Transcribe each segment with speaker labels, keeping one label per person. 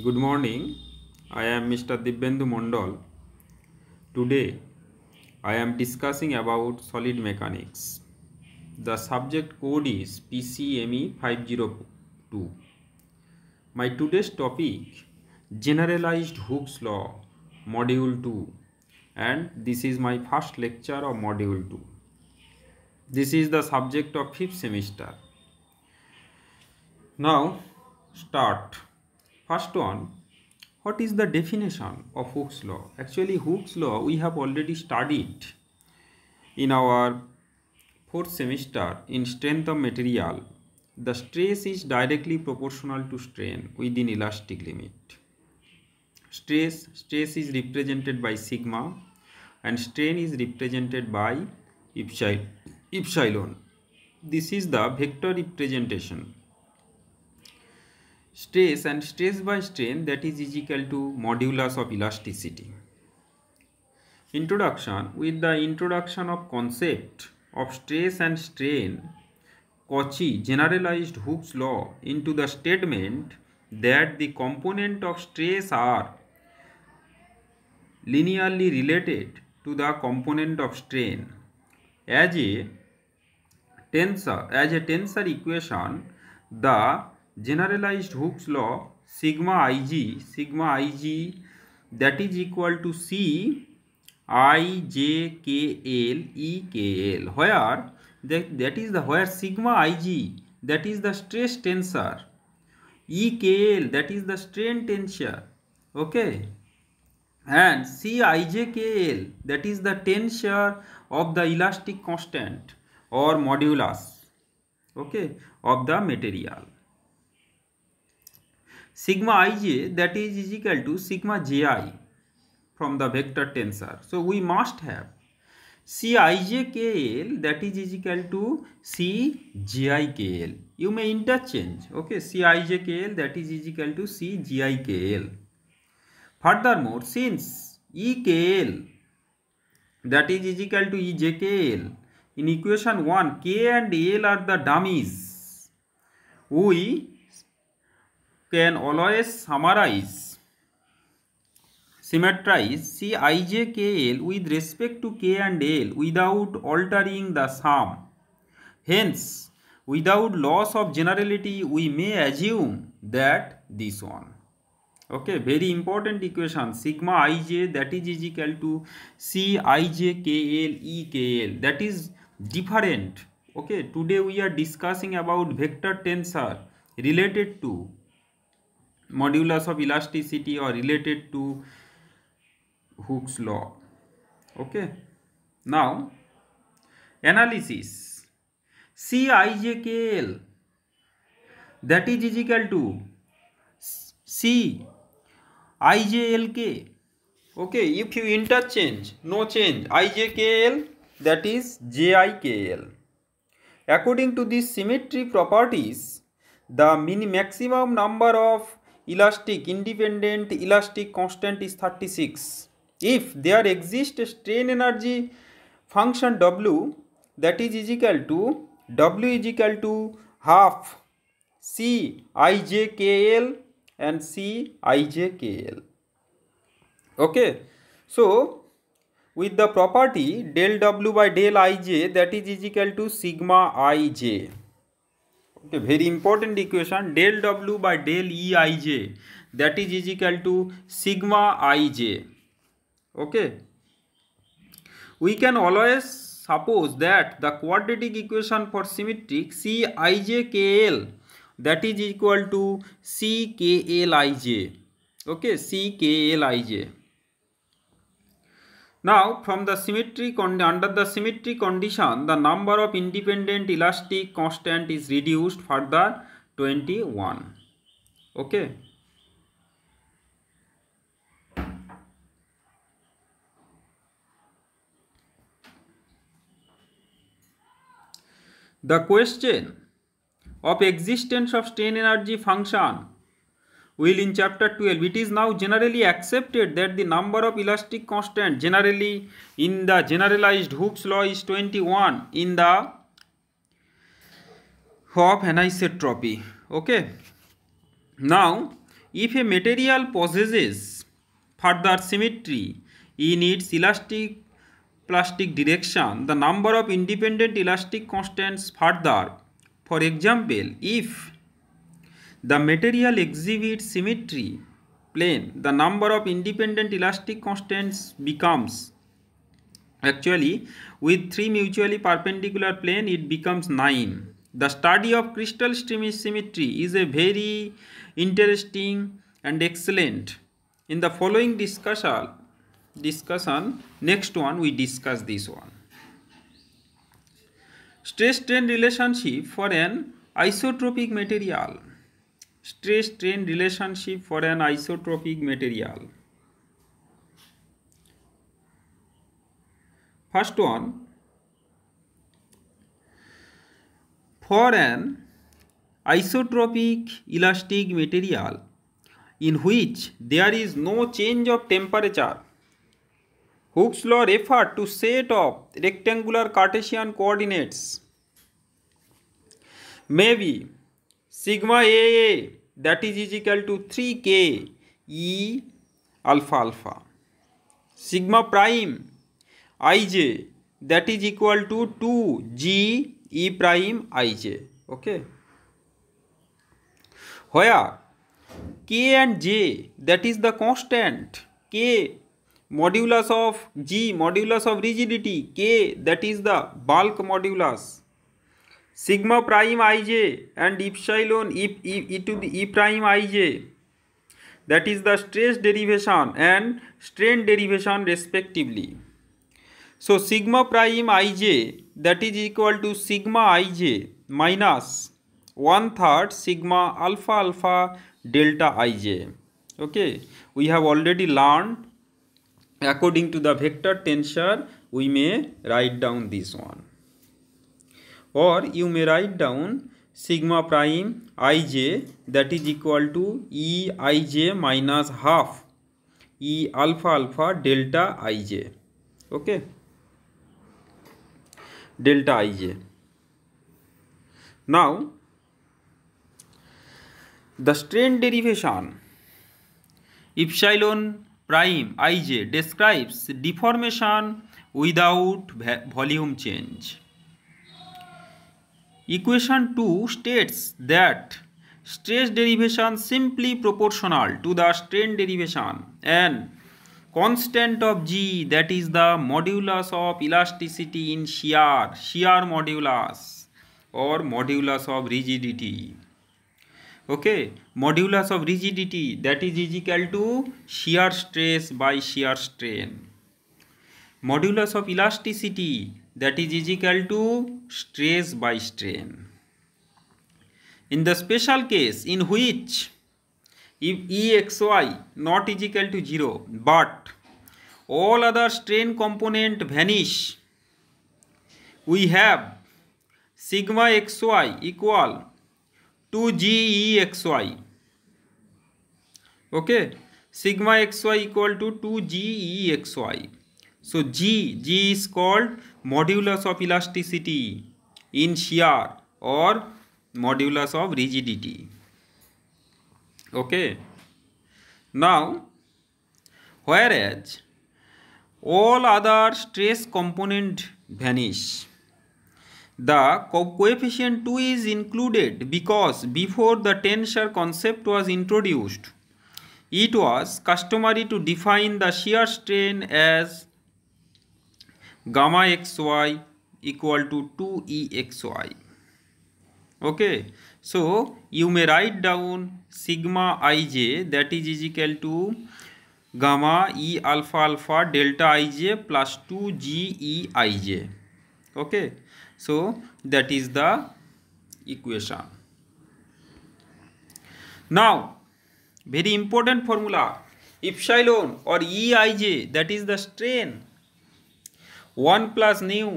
Speaker 1: Good morning. I am Mr. Dibbendu Mondal. Today, I am discussing about solid mechanics. The subject code is PCME 502. My today's topic generalized Hooke's law module 2 and this is my first lecture of module 2. This is the subject of fifth semester. Now start. First one, what is the definition of Hooke's law? Actually, Hooke's law we have already studied in our fourth semester in strength of material. The stress is directly proportional to strain within elastic limit. Stress, stress is represented by sigma and strain is represented by epsilon. This is the vector representation stress and stress by strain that is, is equal to modulus of elasticity. Introduction With the introduction of concept of stress and strain, Cauchy generalized Hooke's law into the statement that the component of stress are linearly related to the component of strain. As a tensor, as a tensor equation, the generalized Hooke's law sigma ig sigma ig that is equal to c i j k l e k l where that, that is the where sigma ig that is the stress tensor e k l that is the strain tensor okay and c i j k l that is the tensor of the elastic constant or modulus okay of the material sigma ij that is, is equal to sigma ji from the vector tensor. So we must have CIJKL that is, is equal to CGIKL. You may interchange okay CIJKL that is, is equal to CGIKL. Furthermore since EKL that is, is equal to EJKL in equation 1 K and L are the dummies. We can always summarize symmetrize Cij KL with respect to K and L without altering the sum. Hence, without loss of generality, we may assume that this one. Okay, very important equation sigma ij that is is equal to C ij KL E KL that is different. Okay, today we are discussing about vector tensor related to modulus of elasticity or related to Hooke's law. Okay. Now, analysis. CIJKL that is is equal to C I J L K. Okay, if you interchange, no change, IJKL that is JIKL. According to these symmetry properties, the min maximum number of elastic independent elastic constant is 36 if there exists a strain energy function w that is, is equal to w is equal to half c i j k l and c i j k l okay so with the property del w by del ij that is, is equal to sigma ij okay very important equation del w by del e i j that is is equal to sigma i j okay we can always suppose that the quadratic equation for symmetric c i j k l that is equal to c k l i j okay c k l i j now, from the symmetry under the symmetry condition, the number of independent elastic constant is reduced further 21. Okay. The question of existence of strain energy function will in chapter 12 it is now generally accepted that the number of elastic constant generally in the generalized Hooke's law is 21 in the of anisotropy okay now if a material possesses further symmetry in its elastic plastic direction the number of independent elastic constants further for example if the material exhibits symmetry plane. The number of independent elastic constants becomes actually with three mutually perpendicular plane it becomes 9. The study of crystal symmetry is a very interesting and excellent. In the following discussion, discussion next one we discuss this one. Stress-strain relationship for an isotropic material. Stress strain relationship for an isotropic material first one for an isotropic elastic material in which there is no change of temperature Hooke's law refer to set of rectangular Cartesian coordinates may be sigma a a that is is equal to three k e alpha alpha sigma prime i j that is equal to two g e prime i j okay होया k and j that is the constant k modulus of g modulus of rigidity k that is the bulk modulus sigma prime ij and epsilon e, e, e to the e prime ij that is the stress derivation and strain derivation respectively. So sigma prime ij that is equal to sigma ij minus one third sigma alpha alpha delta ij. Okay, we have already learned according to the vector tensor we may write down this one or you may write down sigma prime ij that is equal to e ij minus half e alpha alpha delta ij okay delta ij now the strain derivation epsilon prime ij describes deformation without volume change Equation 2 states that stress derivation simply proportional to the strain derivation and constant of G that is the modulus of elasticity in shear, shear modulus or modulus of rigidity. Okay, modulus of rigidity that is equal to shear stress by shear strain. Modulus of elasticity that is equal to stress by strain. In the special case in which if EXY not is equal to 0 but all other strain component vanish, we have sigma xy equal to GEXY. Okay, sigma xy equal to 2 GEXY. So G, G is called modulus of elasticity in shear or modulus of rigidity. Okay. Now, whereas all other stress component vanish. The coefficient 2 is included because before the tensor concept was introduced, it was customary to define the shear strain as gamma x y equal to two e x y okay so you may write down sigma i j that is is equal to gamma e alpha alpha delta i j plus two g e i j okay so that is the equation now very important formula epsilon और e i j that is the strain one plus nu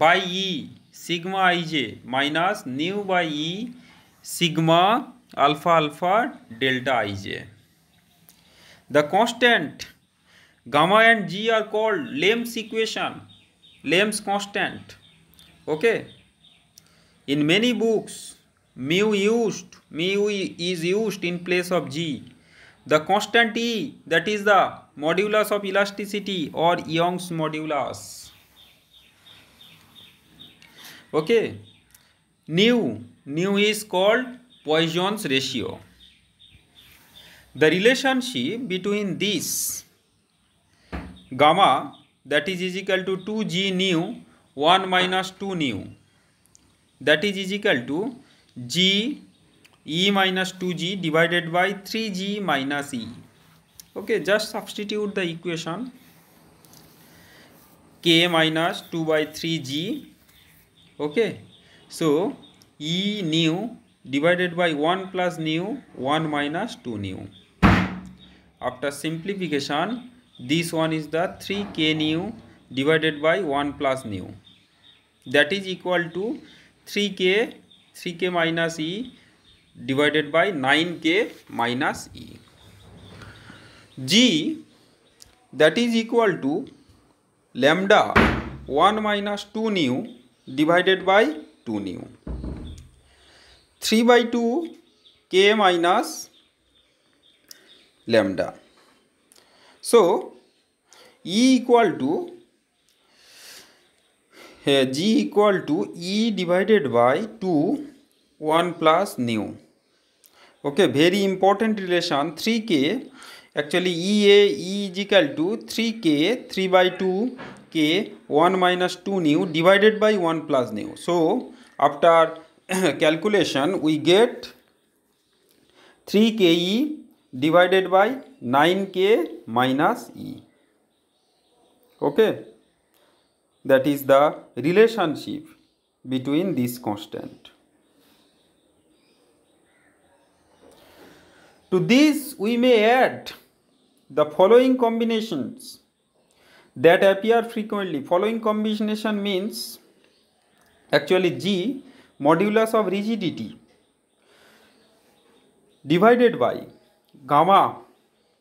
Speaker 1: by e sigma i j minus nu by e sigma alpha alpha delta i j the constant gamma and g are called Lame's equation Lame's constant okay in many books mu use mu is use in place of g the constant e that is the modulus of elasticity और Young's modulus okay nu nu is called Poisson's ratio the relationship between this gamma that is equal to two g nu one minus two nu that is equal to g e minus two g divided by three g minus e okay just substitute the equation k minus 2 by 3g okay so e nu divided by 1 plus nu 1 minus 2 nu after simplification this one is the 3k nu divided by 1 plus nu that is equal to 3k 3k minus e divided by 9k minus e G that is equal to lambda 1 minus 2 nu divided by 2 nu. 3 by 2 k minus lambda. So, E equal to uh, G equal to E divided by 2 1 plus nu. Okay, very important relation 3k actually e a equal to three k three by two k one minus two nu divided by one plus nu so after calculation we get three k e divided by nine k minus e okay that is the relationship between this constant. To this we may add the following combinations that appear frequently following combination means actually g modulus of rigidity divided by gamma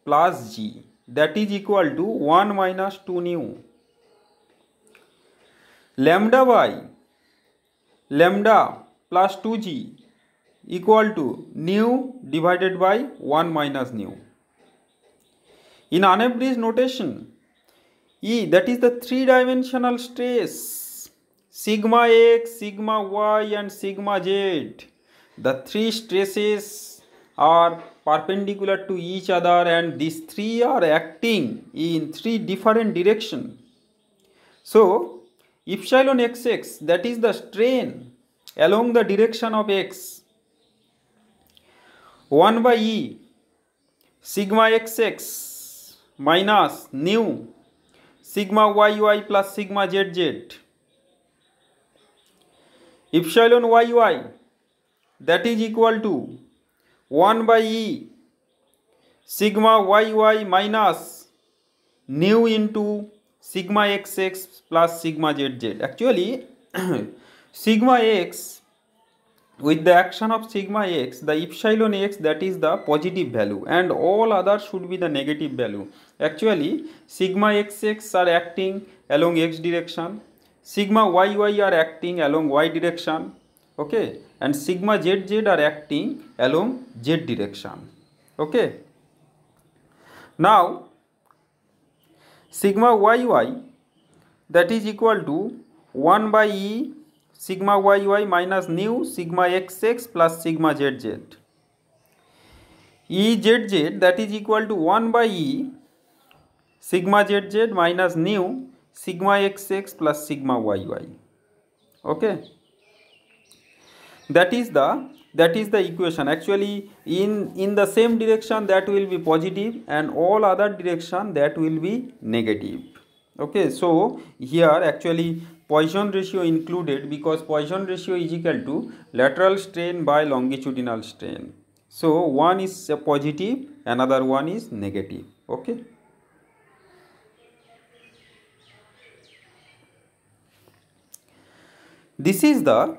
Speaker 1: plus g that is equal to 1 minus 2 nu lambda by lambda plus 2g equal to nu divided by 1 minus nu in unabridged notation, E that is the three dimensional stress sigma x, sigma y and sigma z. The three stresses are perpendicular to each other and these three are acting in three different direction. So epsilon xx that is the strain along the direction of x 1 by e sigma xx minus nu sigma y y plus sigma z z epsilon y y that is equal to one by e sigma y y minus nu into sigma x x plus sigma z z actually sigma x with the action of sigma x the epsilon x that is the positive value and all other should be the negative value actually sigma xx are acting along x direction sigma yy are acting along y direction okay and sigma zz are acting along z direction okay now sigma yy that is equal to 1 by e sigma yy minus nu sigma xx plus sigma zz. EZZ that is equal to 1 by E sigma zz minus nu sigma xx plus sigma yy. Okay. That is the that is the equation actually in in the same direction that will be positive and all other direction that will be negative okay so here actually Poisson ratio included because Poisson ratio is equal to lateral strain by longitudinal strain. So one is positive, another one is negative. Okay. This is the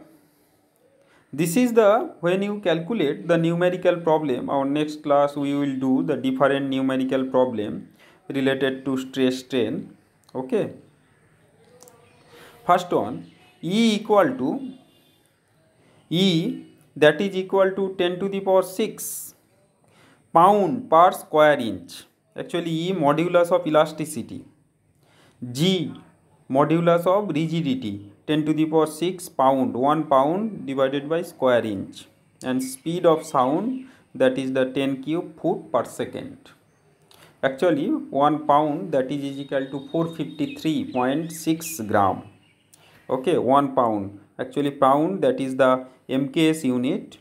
Speaker 1: this is the when you calculate the numerical problem. Our next class we will do the different numerical problem related to stress strain. Okay. First one, E equal to E that is equal to 10 to the power 6 pound per square inch. Actually, E modulus of elasticity. G modulus of rigidity 10 to the power 6 pound 1 pound divided by square inch and speed of sound that is the 10 cube foot per second actually 1 pound that is equal to 453.6 gram okay one pound actually pound that is the mks unit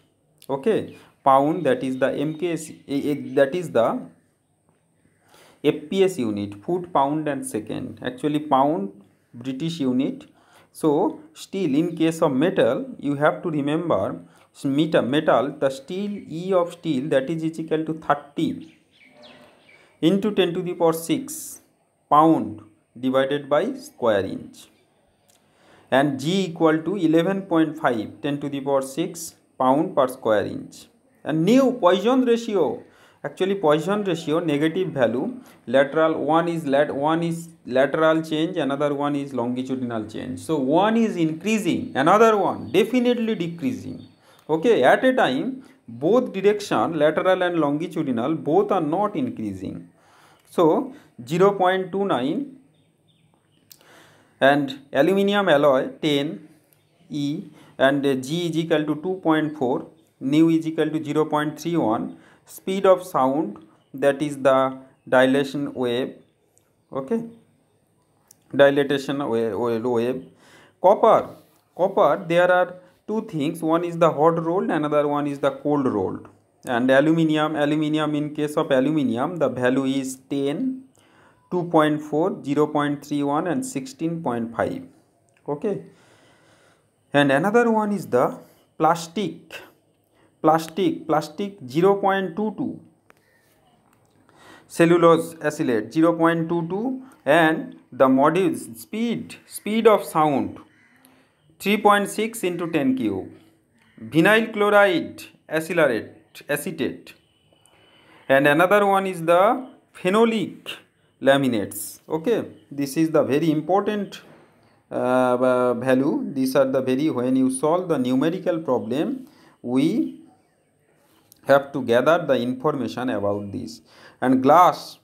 Speaker 1: okay pound that is the mks eh, eh, that is the fps unit foot pound and second actually pound british unit so steel in case of metal you have to remember meter metal the steel e of steel that is is equal to 30 into 10 to the power 6 pound divided by square inch and G equal to 11.5 10 to the power 6 pound per square inch. And new Poisson ratio actually Poisson ratio negative value lateral one is lat one is lateral change another one is longitudinal change. So one is increasing another one definitely decreasing. Okay at a time both direction lateral and longitudinal both are not increasing. So 0.29 and aluminium alloy 10 E and G is equal to 2.4, nu is equal to 0.31, speed of sound that is the dilation wave, okay, dilatation wave, wave. Copper, copper there are two things, one is the hot rolled, another one is the cold rolled and aluminium, aluminium in case of aluminium the value is 10 2.4 0.31 and 16.5 okay and another one is the plastic plastic plastic 0.22 cellulose acylate 0.22 and the modules speed speed of sound 3.6 into 10 cube vinyl chloride acylate acetate and another one is the phenolic laminates okay this is the very important uh, value these are the very when you solve the numerical problem we have to gather the information about this and glass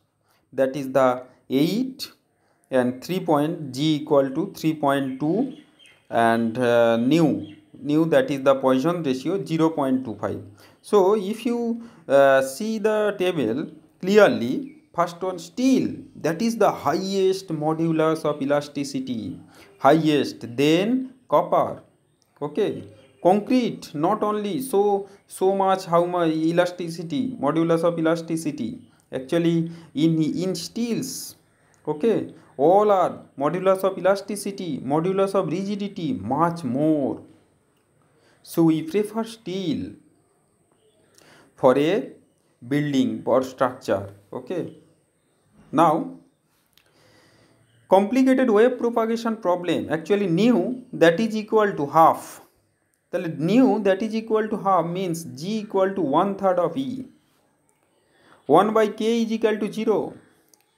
Speaker 1: that is the 8 and 3 point g equal to 3.2 and uh, nu nu that is the poisson ratio 0 0.25 so if you uh, see the table clearly First one, steel. That is the highest modulus of elasticity. Highest. Then copper. Okay. Concrete. Not only so so much how much elasticity modulus of elasticity. Actually, in in steels. Okay. All are modulus of elasticity, modulus of rigidity, much more. So we prefer steel for a building or structure. Okay. Now, complicated wave propagation problem actually nu that is equal to half. The nu that is equal to half means g equal to one third of e. One by k is equal to zero.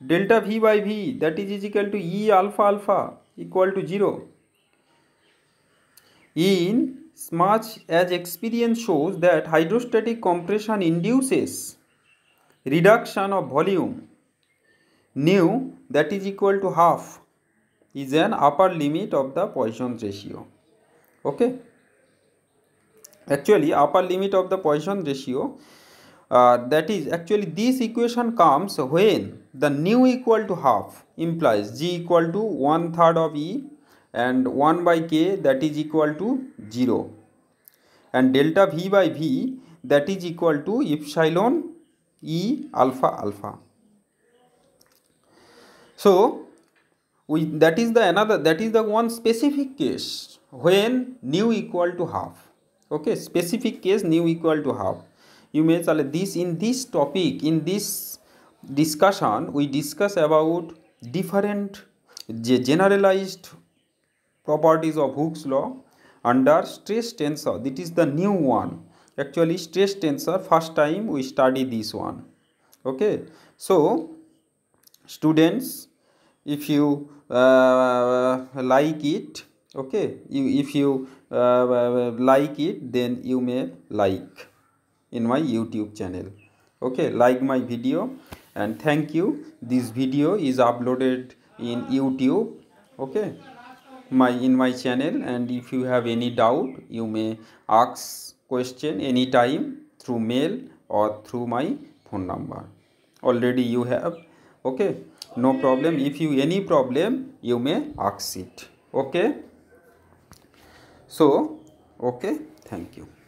Speaker 1: Delta v by v that is v that is is alpha to e alpha alpha equal much as experience shows that hydrostatic compression induces reduction of volume nu that is equal to half is an upper limit of the Poisson ratio. Okay. Actually, upper limit of the Poisson ratio uh, that is actually this equation comes when the nu equal to half implies g equal to one third of e and 1 by k that is equal to 0 and delta v by v that is equal to epsilon e alpha alpha so we, that is the another that is the one specific case when nu equal to half. Okay, specific case nu equal to half. You may say this in this topic in this discussion we discuss about different generalized properties of Hooke's law under stress tensor. That is the new one. Actually, stress tensor first time we study this one. Okay, so students if you uh, like it okay you if you uh, like it then you may like in my youtube channel okay like my video and thank you this video is uploaded in youtube okay my in my channel and if you have any doubt you may ask question anytime through mail or through my phone number already you have okay no problem if you any problem you may ask it okay so okay thank you